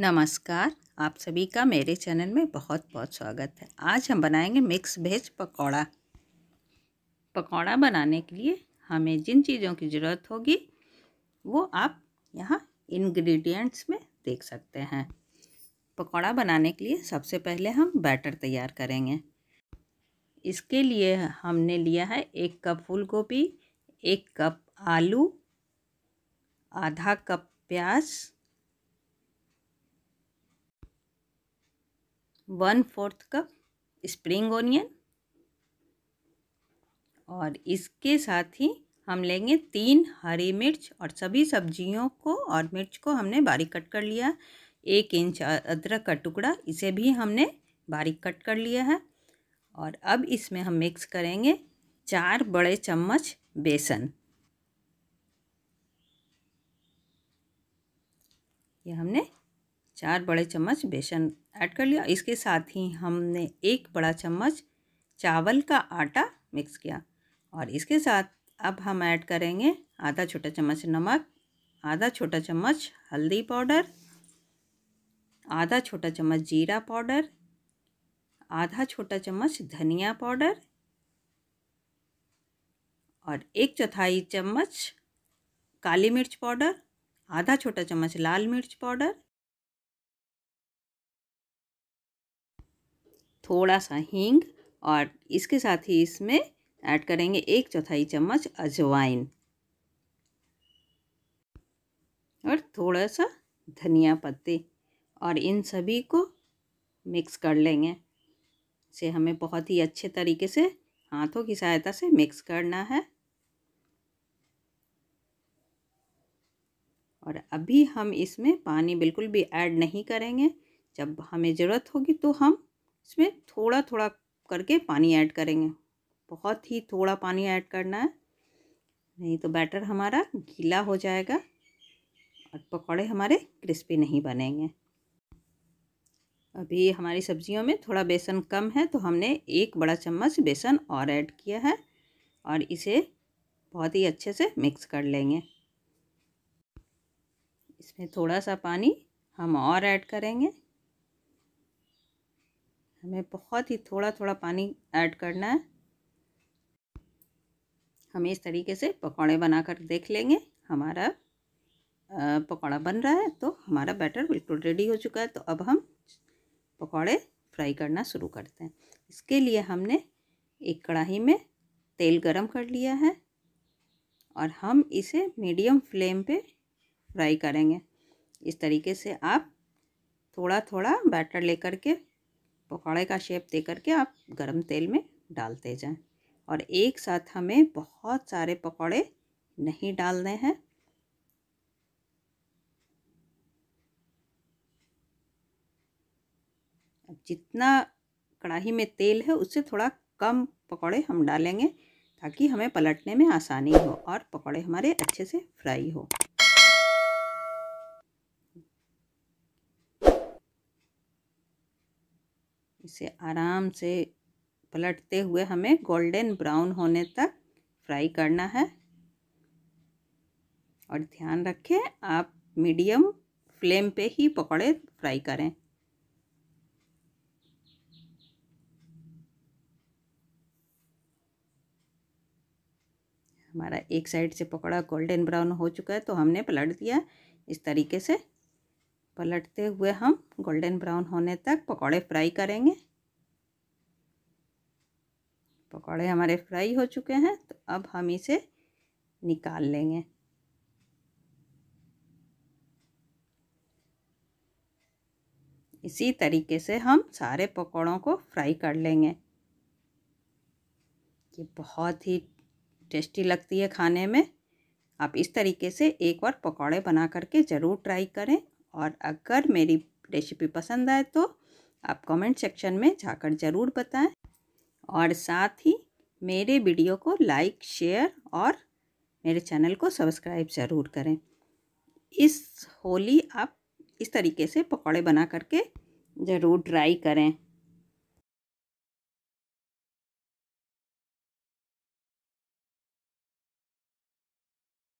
नमस्कार आप सभी का मेरे चैनल में बहुत बहुत स्वागत है आज हम बनाएंगे मिक्स वेज पकौड़ा पकौड़ा बनाने के लिए हमें जिन चीज़ों की ज़रूरत होगी वो आप यहाँ इंग्रेडिएंट्स में देख सकते हैं पकौड़ा बनाने के लिए सबसे पहले हम बैटर तैयार करेंगे इसके लिए हमने लिया है एक कप फूल गोभी एक कप आलू आधा कप प्याज़ one fourth cup spring onion और इसके साथ ही हम लेंगे तीन हरी मिर्च और सभी सब्जियों को और मिर्च को हमने बारीक कट कर लिया एक इंच अदरक का टुकड़ा इसे भी हमने बारीक कट कर लिया है और अब इसमें हम मिक्स करेंगे चार बड़े चम्मच बेसन ये हमने चार बड़े चम्मच बेसन ऐड कर लिया इसके साथ ही हमने एक बड़ा चम्मच चावल का आटा मिक्स किया और इसके साथ अब हम ऐड करेंगे आधा छोटा चम्मच नमक आधा छोटा चम्मच हल्दी पाउडर आधा छोटा चम्मच जीरा पाउडर आधा छोटा चम्मच धनिया पाउडर और एक चौथाई चम्मच काली मिर्च पाउडर आधा छोटा चम्मच लाल मिर्च पाउडर थोड़ा सा हींग और इसके साथ ही इसमें ऐड करेंगे एक चौथाई चम्मच अजवाइन और थोड़ा सा धनिया पत्ते और इन सभी को मिक्स कर लेंगे इसे हमें बहुत ही अच्छे तरीके से हाथों की सहायता से मिक्स करना है और अभी हम इसमें पानी बिल्कुल भी ऐड नहीं करेंगे जब हमें ज़रूरत होगी तो हम इसमें थोड़ा थोड़ा करके पानी ऐड करेंगे बहुत ही थोड़ा पानी ऐड करना है नहीं तो बैटर हमारा गीला हो जाएगा और पकौड़े हमारे क्रिस्पी नहीं बनेंगे अभी हमारी सब्जियों में थोड़ा बेसन कम है तो हमने एक बड़ा चम्मच बेसन और ऐड किया है और इसे बहुत ही अच्छे से मिक्स कर लेंगे इसमें थोड़ा सा पानी हम और ऐड करेंगे हमें बहुत ही थोड़ा थोड़ा पानी ऐड करना है हमें इस तरीके से पकौड़े बनाकर देख लेंगे हमारा पकौड़ा बन रहा है तो हमारा बैटर बिल्कुल रेडी हो चुका है तो अब हम पकौड़े फ्राई करना शुरू करते हैं इसके लिए हमने एक कढ़ाई में तेल गरम कर लिया है और हम इसे मीडियम फ्लेम पे फ्राई करेंगे इस तरीके से आप थोड़ा थोड़ा बैटर लेकर के पकौड़े का शेप दे करके आप गरम तेल में डालते जाएं और एक साथ हमें बहुत सारे पकौड़े नहीं डालने हैं जितना कढ़ाई में तेल है उससे थोड़ा कम पकौड़े हम डालेंगे ताकि हमें पलटने में आसानी हो और पकौड़े हमारे अच्छे से फ्राई हो इसे आराम से पलटते हुए हमें गोल्डन ब्राउन होने तक फ्राई करना है और ध्यान रखें आप मीडियम फ्लेम पे ही पकौड़े फ्राई करें हमारा एक साइड से पकौड़ा गोल्डन ब्राउन हो चुका है तो हमने पलट दिया इस तरीके से पलटते हुए हम गोल्डन ब्राउन होने तक पकौड़े फ्राई करेंगे पकौड़े हमारे फ्राई हो चुके हैं तो अब हम इसे निकाल लेंगे इसी तरीके से हम सारे पकौड़ों को फ्राई कर लेंगे ये बहुत ही टेस्टी लगती है खाने में आप इस तरीके से एक बार पकौड़े बना करके ज़रूर ट्राई करें और अगर मेरी रेसिपी पसंद आए तो आप कमेंट सेक्शन में जाकर ज़रूर बताएं और साथ ही मेरे वीडियो को लाइक शेयर और मेरे चैनल को सब्सक्राइब ज़रूर करें इस होली आप इस तरीके से पकौड़े बना करके ज़रूर ट्राई करें